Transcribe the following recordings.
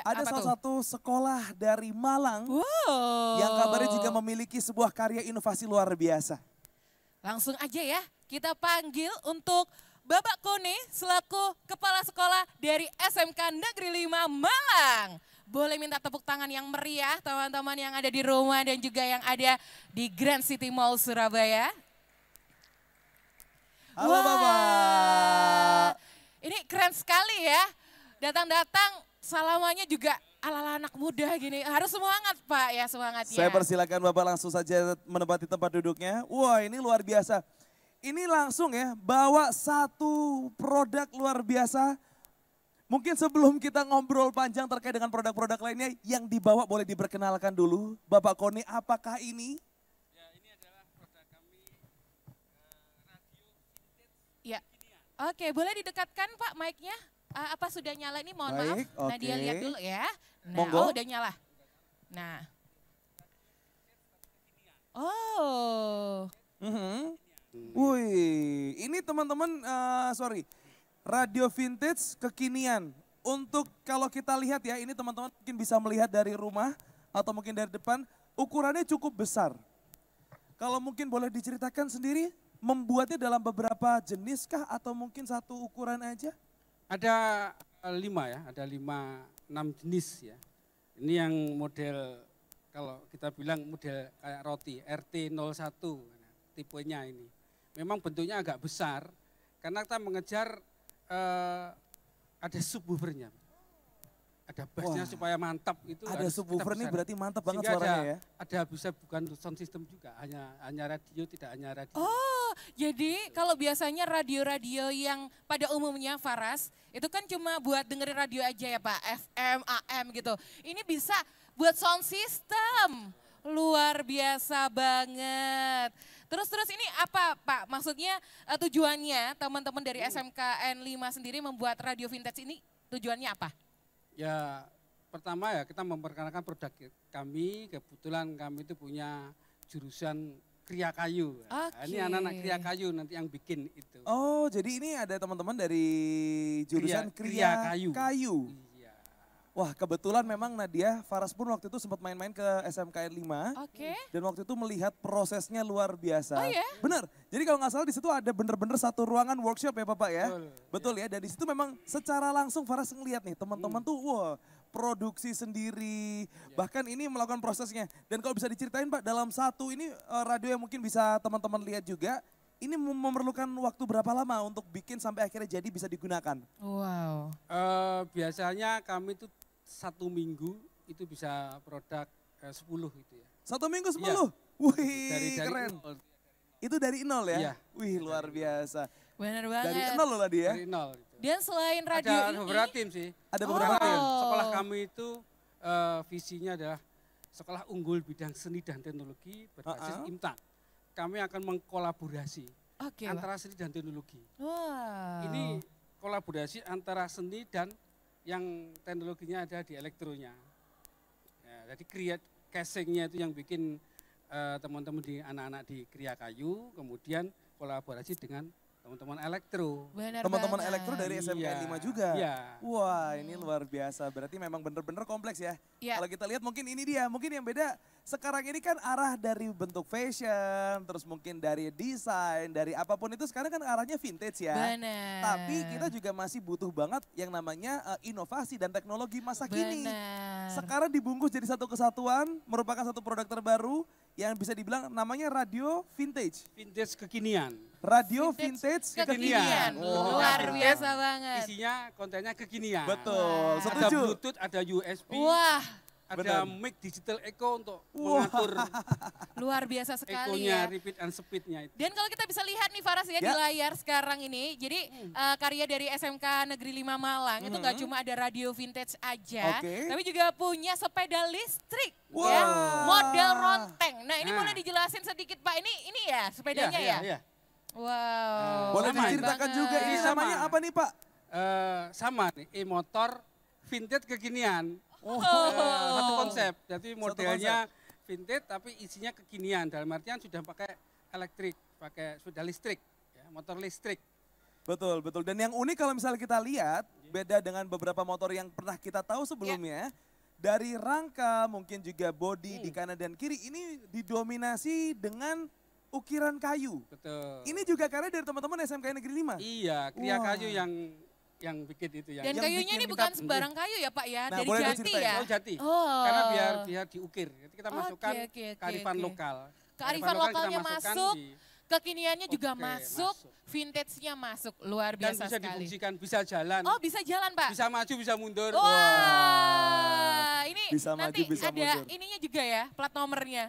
Ya, ada salah tuh? satu sekolah dari Malang wow. yang kabarnya juga memiliki sebuah karya inovasi luar biasa. Langsung aja ya, kita panggil untuk Bapak Kone selaku Kepala Sekolah dari SMK Negeri 5 Malang. Boleh minta tepuk tangan yang meriah teman-teman yang ada di rumah dan juga yang ada di Grand City Mall Surabaya. Halo Wah. Bapak. Ini keren sekali ya datang-datang salamannya juga ala-ala anak muda gini. Harus semangat Pak ya semangatnya. Saya ya. persilakan Bapak langsung saja menempati tempat duduknya. Wah ini luar biasa. Ini langsung ya bawa satu produk luar biasa. Mungkin sebelum kita ngobrol panjang terkait dengan produk-produk lainnya yang dibawa boleh diperkenalkan dulu. Bapak Koni apakah ini? Ya ini adalah produk kami eh, radio Ya. Oke boleh didekatkan Pak mic-nya. Uh, apa sudah nyala ini? Mohon Baik, maaf. Okay. Nah, dia lihat dulu ya. Nah, Monggo. oh udah nyala. Nah. Oh. Mm -hmm. Wih, ini teman-teman, uh, sorry, radio vintage kekinian. Untuk kalau kita lihat ya, ini teman-teman mungkin bisa melihat dari rumah atau mungkin dari depan, ukurannya cukup besar. Kalau mungkin boleh diceritakan sendiri, membuatnya dalam beberapa jenis kah atau mungkin satu ukuran aja? Ada eh, lima ya, ada lima, enam jenis ya. Ini yang model, kalau kita bilang model kayak roti, RT01 tipenya ini. Memang bentuknya agak besar, karena kita mengejar eh, ada subwoofernya. Ada bassnya supaya mantap itu. Ada subwoofer ini berarti mantap banget Sehingga suaranya ada, ya. Ada bisa bukan sound system juga, hanya hanya radio, tidak hanya radio. Oh jadi kalau biasanya radio-radio yang pada umumnya Faras itu kan cuma buat dengerin radio aja ya Pak, FM, AM gitu. Ini bisa buat sound system. Luar biasa banget. Terus-terus ini apa Pak? Maksudnya eh, tujuannya teman-teman dari hmm. SMKN 5 sendiri membuat radio vintage ini tujuannya apa? Ya pertama ya kita memperkenalkan produk kami. Kebetulan kami itu punya jurusan kria kayu. Okay. Nah, ini anak-anak kria kayu nanti yang bikin itu. Oh, jadi ini ada teman-teman dari jurusan kria, kria, kria kayu. kayu. Iya. Wah, kebetulan memang Nadia Faras pun waktu itu sempat main-main ke SMKN 5. Oke. Okay. Dan waktu itu melihat prosesnya luar biasa. Oh iya? Benar. Jadi kalau nggak salah di situ ada bener-bener satu ruangan workshop ya Bapak ya. Betul, Betul ya. Dan di situ memang secara langsung Faras ngelihat nih teman-teman hmm. tuh wah wow, produksi sendiri. Yeah. Bahkan ini melakukan prosesnya. Dan kalau bisa diceritain Pak, dalam satu ini eh, radio yang mungkin bisa teman-teman lihat juga, ini memerlukan waktu berapa lama untuk bikin sampai akhirnya jadi bisa digunakan? Wow. Uh, biasanya kami itu satu minggu itu bisa produk eh, sepuluh itu gitu ya. Satu minggu iya. sepuluh Wih, dari, dari keren. Nol. Itu dari nol ya? Iya. Wih, luar biasa. Benar banget. Dari nol loh tadi ya? Dari nol. Gitu. Dan selain radio ada ini. Ada beberapa tim sih. Ada beberapa oh. tim kami itu uh, visinya adalah sekolah unggul bidang seni dan teknologi berbasis uh -uh. Kami akan mengkolaborasi okay, antara seni dan teknologi. Wow. Ini kolaborasi antara seni dan yang teknologinya ada di elektronya. Ya, jadi create casingnya itu yang bikin eh, teman-teman uh, di anak-anak di Kriya Kayu, kemudian kolaborasi dengan Teman-teman elektro. Teman-teman elektro dari SMK iya. 5 juga. Iya. Wah, ini luar biasa. Berarti memang benar-benar kompleks ya. Iya. Kalau kita lihat mungkin ini dia, mungkin yang beda sekarang ini kan arah dari bentuk fashion, terus mungkin dari desain, dari apapun itu sekarang kan arahnya vintage ya. Bener. Tapi kita juga masih butuh banget yang namanya uh, inovasi dan teknologi masa Bener. kini. Sekarang dibungkus jadi satu kesatuan, merupakan satu produk terbaru yang bisa dibilang namanya radio vintage. Vintage kekinian. Radio vintage, vintage kekinian. kekinian. Wow. Luar biasa banget. Isinya kontennya kekinian. Betul, Wah. setuju. Ada Bluetooth, ada USB. Wah. Ada Benar. mic digital echo untuk wow. mengatur luar biasa sekali Ekonya, ya. repeat and speednya itu. Dan kalau kita bisa lihat nih Faras ya, ya. di layar sekarang ini, jadi hmm. uh, karya dari SMK Negeri 5 Malang hmm. itu nggak hmm. cuma ada radio vintage aja, okay. tapi juga punya sepeda listrik wow. ya, model ronteng. Nah ini nah. boleh dijelasin sedikit Pak, ini ini ya sepedanya iya, iya, ya? ya? ya. Wow. Boleh diceritakan banget. juga ini namanya iya, apa nih Pak? Uh, sama nih, e-motor vintage kekinian. Oh. oh. satu oh. konsep. Jadi modelnya konsep. vintage tapi isinya kekinian. Dalam artian sudah pakai elektrik, pakai sudah listrik, ya, motor listrik. Betul, betul. Dan yang unik kalau misalnya kita lihat, beda dengan beberapa motor yang pernah kita tahu sebelumnya, yeah. dari rangka mungkin juga body hmm. di kanan dan kiri ini didominasi dengan ukiran kayu. Betul. Ini juga karena dari teman-teman SMK Negeri 5. Iya, kriya wow. kayu yang yang bikin itu ya. Dan yang kayunya ini bukan sembarang kayu ya Pak ya, nah, dari jati ya? Oh jati, oh. karena biar dia diukir. Jadi kita masukkan okay, okay, okay, kearifan okay. lokal. Kearifan lokalnya masuk, di, kekiniannya okay, juga masuk, masuk. vintage-nya masuk, luar biasa Dan bisa sekali. difungsikan, bisa jalan. Oh bisa jalan Pak? Bisa maju, bisa mundur. Wah, wow. wow. ini bisa nanti maju, bisa ada mundur. ininya juga ya, plat nomornya.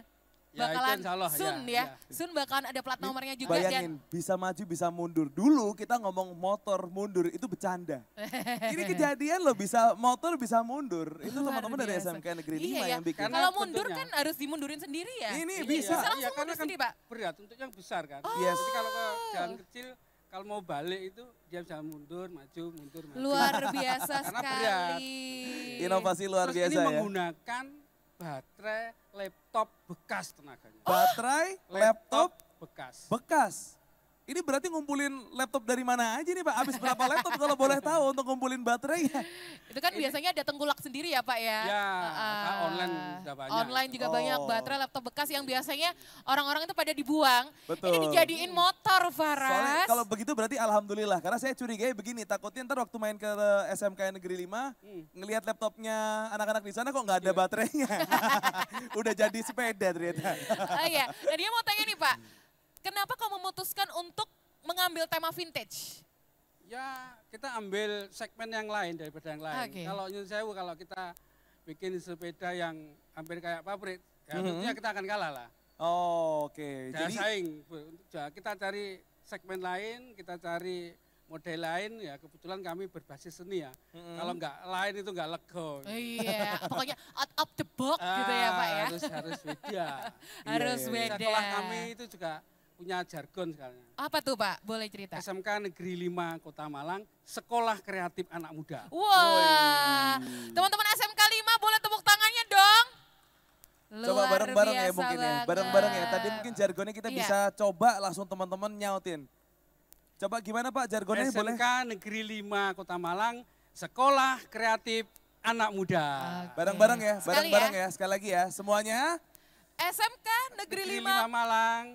Ya, bakalan ya, salah, Sun ya, ya. ya. Sun bakalan ada plat nomornya juga. Bayangin, dan... bisa maju bisa mundur. Dulu kita ngomong motor mundur itu bercanda. ini kejadian loh bisa motor bisa mundur. Itu teman-teman dari SMK Negeri iya, 5 ya. yang bikin. Kalau mundur kan harus dimundurin sendiri ya. Ini, iya. bisa. Bisa langsung ya, karena kan sendiri Pak. Berat untuk yang besar kan. Oh. Yes. Jadi kalau ke jalan kecil kalau mau balik itu dia bisa mundur, maju, mundur, maju. Luar biasa sekali. Inovasi luar Terus biasa ini ya. menggunakan baterai laptop bekas tenaganya. Baterai laptop, laptop bekas. Bekas. Ini berarti ngumpulin laptop dari mana aja nih Pak? Habis berapa laptop kalau boleh tahu untuk ngumpulin baterai? Itu kan ini. biasanya ada tengkulak sendiri ya Pak ya? Ya, uh, online juga banyak. Online juga oh. banyak baterai laptop bekas yang biasanya orang-orang itu pada dibuang. Betul. Ini dijadiin motor Faras. Soalnya kalau begitu berarti Alhamdulillah. Karena saya curiga ya, begini, takutnya ntar waktu main ke SMK Negeri 5, hmm. ngelihat laptopnya anak-anak di sana kok nggak ada yeah. baterainya. Udah jadi sepeda ternyata. Oh iya, nah dia mau tanya nih Pak. Kenapa kau memutuskan untuk mengambil tema vintage? Ya, kita ambil segmen yang lain daripada yang lain. Okay. Kalau Nyun kalau kita bikin sepeda yang hampir kayak pabrik, ya mm -hmm. tentunya kita akan kalah lah. Oh, oke. Okay. Jadi saing. Ya, kita cari segmen lain, kita cari model lain ya kebetulan kami berbasis seni ya. Mm -hmm. Kalau enggak lain itu enggak lego. Oh, iya, pokoknya out of the box ah, gitu ya Pak ya. Ah, harus harus beda. harus iya, iya, iya. beda. Sekolah kami itu juga punya jargon sekarang. Apa tuh Pak? Boleh cerita. SMK Negeri 5 Kota Malang, Sekolah Kreatif Anak Muda. Wah, wow. teman-teman SMK 5 boleh tepuk tangannya dong. Luar coba bareng-bareng ya mungkin ya, banget. ya, bareng-bareng ya. Tadi mungkin jargonnya kita iya. bisa coba langsung teman-teman nyautin. Coba gimana Pak jargonnya SMK boleh? SMK Negeri 5 Kota Malang, Sekolah Kreatif Anak Muda. Bareng-bareng okay. Ya, ya, bareng-bareng ya. ya. Sekali lagi ya, semuanya. SMK Negeri, Negeri 5 Malang,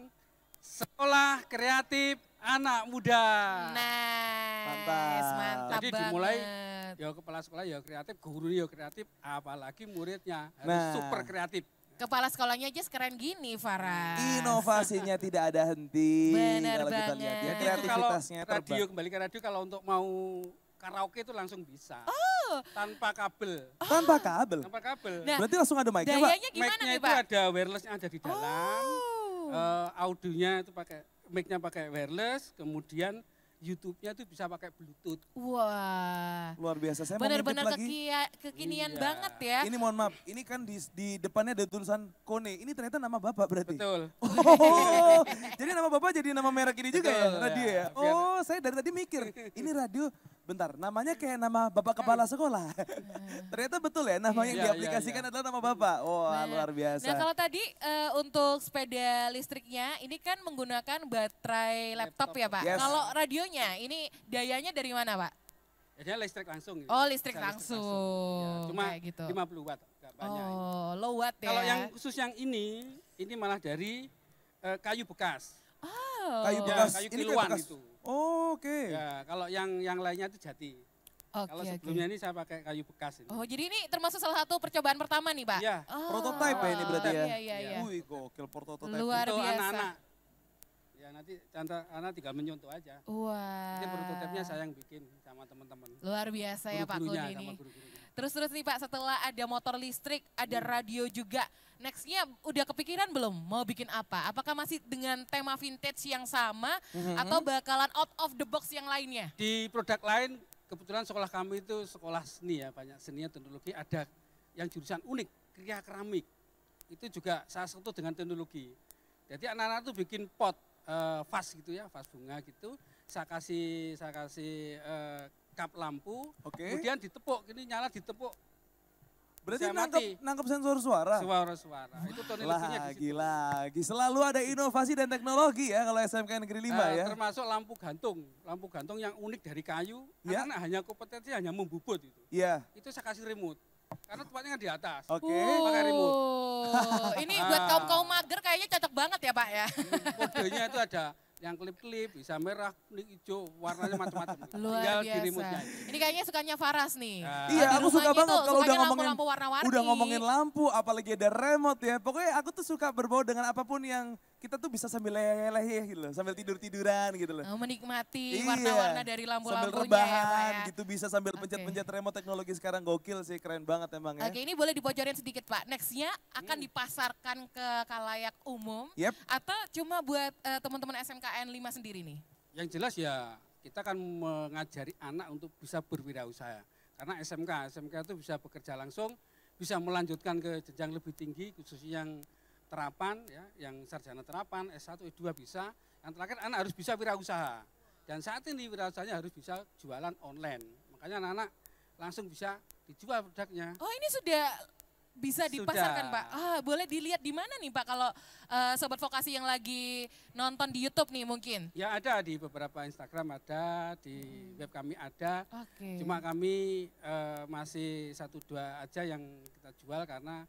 sekolah kreatif anak muda. Nice. Mantap. Mantap Jadi dimulai banget. ya kepala sekolah ya kreatif, guru ya kreatif, apalagi muridnya harus nah. super kreatif. Kepala sekolahnya aja keren gini, Farah. Inovasinya tidak ada henti. Benar ya, banget. Kita ya, kreativitasnya kalau radio, kembali ke radio, kalau untuk mau karaoke itu langsung bisa. Oh. Tanpa kabel. Oh. Tanpa kabel? Tanpa kabel. Nah, Berarti langsung ada mic-nya, Pak? mic nya itu ada wireless-nya ada di dalam. Oh uh, audionya itu pakai mic-nya pakai wireless, kemudian YouTube-nya itu bisa pakai Bluetooth. Wah. Luar biasa. Saya lagi. Benar-benar kekinian iya. banget ya. Ini mohon maaf, ini kan di, di depannya ada tulisan Kone. Ini ternyata nama Bapak berarti. Betul. Oh, jadi nama Bapak jadi nama merek ini juga ya, radio iya. ya. Oh, saya dari tadi mikir, ini radio bentar, namanya kayak nama Bapak Kepala Sekolah. Nah. Ternyata betul ya, nama iya, yang iya, diaplikasikan iya. adalah nama Bapak. Wah, wow, nah, luar biasa. Nah, kalau tadi uh, untuk sepeda listriknya, ini kan menggunakan baterai laptop, ya Pak. Yes. Kalau radionya, ini dayanya dari mana Pak? Ya, dia listrik langsung. Gitu. Oh, listrik Bisa langsung. Listrik langsung. Ya, cuma Kayak gitu. 50 watt, gak banyak. Oh, low watt ya. Kalau yang khusus yang ini, ini malah dari uh, kayu bekas. Oh. Kayu bekas. Ya, kayu kiluan ini kayu bekas. itu. Oh, Oke. Okay. Ya, kalau yang yang lainnya itu jati. Okay, kalau sebelumnya okay. ini saya pakai kayu bekas ini. Oh, jadi ini termasuk salah satu percobaan pertama nih, Pak? Iya. Oh, prototipe oh. ini berarti ya. Iya, iya, iya, iya. Wih, gokil prototipe. Luar Untuk biasa. anak-anak. Ya nanti anak tinggal menyentuh aja. Wah. Wow. Ini prototipenya saya yang bikin sama teman-teman. Luar biasa ya Pak Kudi ini. Sama guru -gurunya. Terus-terus nih Pak, setelah ada motor listrik, ada hmm. radio juga. Nextnya udah kepikiran belum mau bikin apa? Apakah masih dengan tema vintage yang sama mm-hmm. atau bakalan out of the box yang lainnya? Di produk lain, kebetulan sekolah kami itu sekolah seni ya, banyak seni dan teknologi. Ada yang jurusan unik, kriya keramik. Itu juga salah satu dengan teknologi. Jadi anak-anak tuh bikin pot, uh, vas gitu ya, vas bunga gitu. Saya kasih, saya kasih uh, kap lampu, okay. kemudian ditepuk, ini nyala ditepuk. Berarti Saya nangkep, nangkep sensor suara? Suara-suara, itu Tony Lagi, di lagi, selalu ada inovasi dan teknologi ya kalau SMK Negeri 5 uh, eh, ya. Termasuk lampu gantung, lampu gantung yang unik dari kayu, ya. karena hanya kompetensi hanya membubut itu. Iya. Itu saya kasih remote. Karena tempatnya kan di atas. Oke. Pakai remote. Ini buat kaum-kaum mager kayaknya cocok banget ya Pak ya. Kodenya itu ada yang klip-klip bisa merah, kuning, hijau, warnanya macam-macam. Tinggal biasa. Ini kayaknya sukanya Faras nih. Iya, iya aku suka banget kalau udah ngomongin lampu, lampu warna -warni. udah ngomongin lampu apalagi ada remote ya. Pokoknya aku tuh suka berbau dengan apapun yang kita tuh bisa sambil leleh gitu loh, sambil tidur-tiduran gitu loh. Oh, menikmati iya, warna-warna dari lampu-lampunya sambil ya, rebahan, ya, ya, gitu bisa sambil pencet-pencet okay. remote teknologi sekarang gokil sih, keren banget emang ya. Oke, okay, ini boleh dibocorin sedikit Pak. Nextnya akan hmm. dipasarkan ke kalayak umum yep. atau cuma buat uh, teman-teman SMKN 5 sendiri nih? Yang jelas ya kita akan mengajari anak untuk bisa berwirausaha. Karena SMK, SMK itu bisa bekerja langsung, bisa melanjutkan ke jenjang lebih tinggi khususnya yang terapan ya, yang sarjana terapan S1 S2 bisa. Yang terakhir anak harus bisa wirausaha. Dan saat ini wirausahanya harus bisa jualan online. Makanya anak-anak langsung bisa dijual produknya. Oh, ini sudah bisa dipasarkan Sudah. Pak. Ah, boleh dilihat di mana nih Pak kalau uh, sobat vokasi yang lagi nonton di YouTube nih mungkin? Ya ada di beberapa Instagram ada, di hmm. web kami ada. Okay. Cuma kami uh, masih satu dua aja yang kita jual karena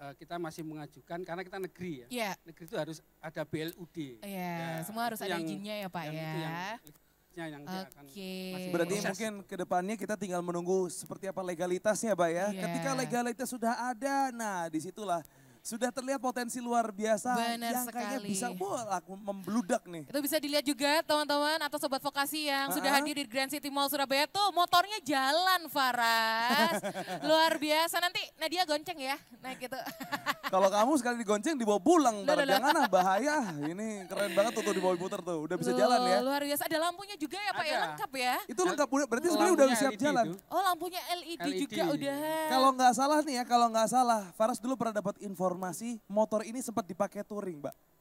Eh, kita masih mengajukan karena kita negeri ya. Yeah. Negeri itu harus ada BLUD. Iya, yeah, ya, semua harus ada yang, izinnya ya Pak yang ya. Itu yang, yang okay. Berarti proses. mungkin kedepannya kita tinggal menunggu seperti apa legalitasnya Pak ya. Yeah. Ketika legalitas sudah ada, nah disitulah sudah terlihat potensi luar biasa Benar yang sekali. kayaknya bisa buat membludak nih. Itu bisa dilihat juga teman-teman atau sobat vokasi yang sudah hadir di Grand City Mall Surabaya tuh motornya jalan Faras. luar biasa nanti Nadia gonceng ya naik gitu Kalau kamu sekali digonceng dibawa pulang, ntar jangan ah bahaya. Ini keren banget tuh, tuh dibawa puter tuh, udah bisa jalan ya. Luar biasa, ada lampunya juga ya Pak ya? ada. ya, lengkap ya. Itu lengkap, berarti sebenarnya udah siap LED jalan. Itu. Oh lampunya LED, LED. juga udah. Kalau nggak salah nih ya, kalau nggak salah, Faras dulu pernah dapat informasi motor ini sempat dipakai touring Mbak.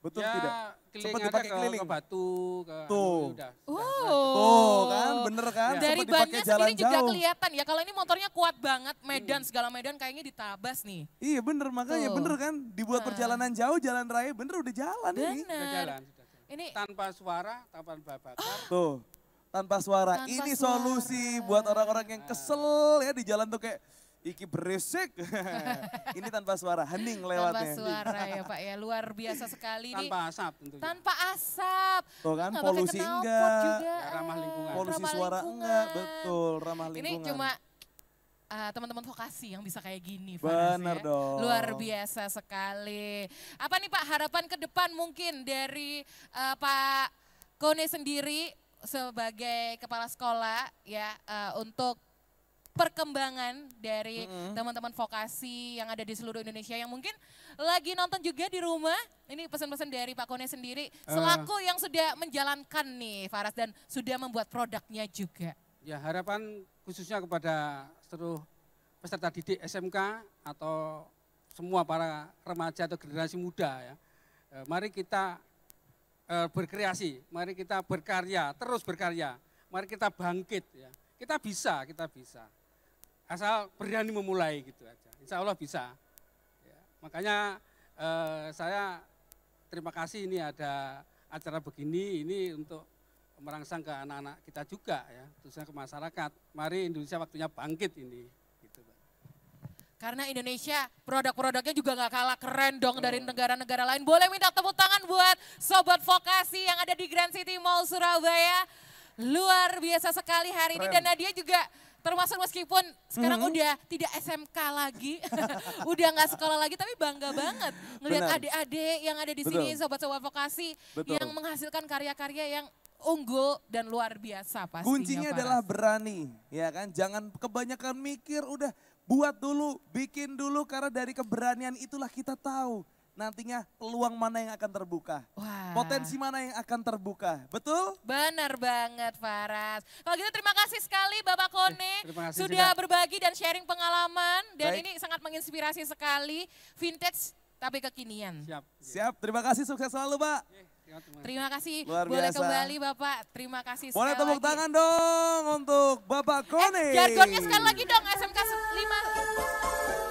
Betul ya, tidak? Sempat dipakai ke, keliling. Ke batu, ke anu Tuh. Udah, uh. Tuh kan, bener kan? Ya. Dari bannya sendiri jauh. kelihatan ya. Kalau ini motornya kuat banget, iya. Medan segala Medan kayaknya ditabas nih. Iya bener, makanya Tuh. bener kan. Dibuat nah. perjalanan jauh, jalan raya bener udah jalan bener. ini. Udah jalan, Ini... Tanpa suara, tanpa bakar. Tuh, tanpa suara. Tanpa ini suara. solusi buat orang-orang yang nah. kesel ya di jalan tuh kayak Iki berisik. ini tanpa suara, hening lewatnya. Tanpa suara ya Pak ya, luar biasa sekali tanpa nih. asap tentunya. Tanpa asap. Tuh kan Nggak polusi enggak. Juga. ramah ah, lingkungan. Polusi ramah suara lingkungan. enggak, betul ramah lingkungan. Ini cuma uh, teman-teman vokasi yang bisa kayak gini. Benar ya. dong. Luar biasa sekali. Apa nih Pak harapan ke depan mungkin dari uh, Pak Kone sendiri sebagai kepala sekolah ya uh, untuk perkembangan dari mm-hmm. teman-teman vokasi yang ada di seluruh Indonesia yang mungkin lagi nonton juga di rumah. Ini pesan-pesan dari Pak Kone sendiri eh. selaku uh. yang sudah menjalankan nih Faras dan sudah membuat produknya juga. Ya, harapan khususnya kepada seluruh peserta didik SMK atau semua para remaja atau generasi muda ya. Eh, mari kita eh, berkreasi, mari kita berkarya, terus berkarya. Mari kita bangkit ya. Kita bisa, kita bisa asal berani memulai gitu aja. Insya Allah bisa. Ya. Makanya eh, saya terima kasih ini ada acara begini ini untuk merangsang ke anak-anak kita juga ya, khususnya ke masyarakat. Mari Indonesia waktunya bangkit ini. Gitu, Karena Indonesia produk-produknya juga nggak kalah keren dong oh. dari negara-negara lain. Boleh minta tepuk tangan buat Sobat Vokasi yang ada di Grand City Mall Surabaya. Luar biasa sekali hari keren. ini dan Nadia juga termasuk meskipun sekarang mm-hmm. udah tidak SMK lagi, udah nggak sekolah lagi, tapi bangga banget ngelihat adik-adik yang ada di Betul. sini, sobat-sobat vokasi Betul. yang menghasilkan karya-karya yang unggul dan luar biasa pasti. Kuncinya adalah berani, ya kan? Jangan kebanyakan mikir, udah buat dulu, bikin dulu karena dari keberanian itulah kita tahu nantinya peluang mana yang akan terbuka? Wah. Potensi mana yang akan terbuka? Betul? Benar banget Faras. Kalau gitu terima kasih sekali Bapak eh, Kone eh, sudah juga. berbagi dan sharing pengalaman dan Baik. ini sangat menginspirasi sekali vintage tapi kekinian. Siap. Siap, terima kasih sukses selalu, Pak. Terima kasih. Luar biasa. Boleh kembali Bapak. Terima kasih Boleh tepuk lagi. tangan dong untuk Bapak eh, Kone. Eh, jargonnya sekali lagi dong SMK 5.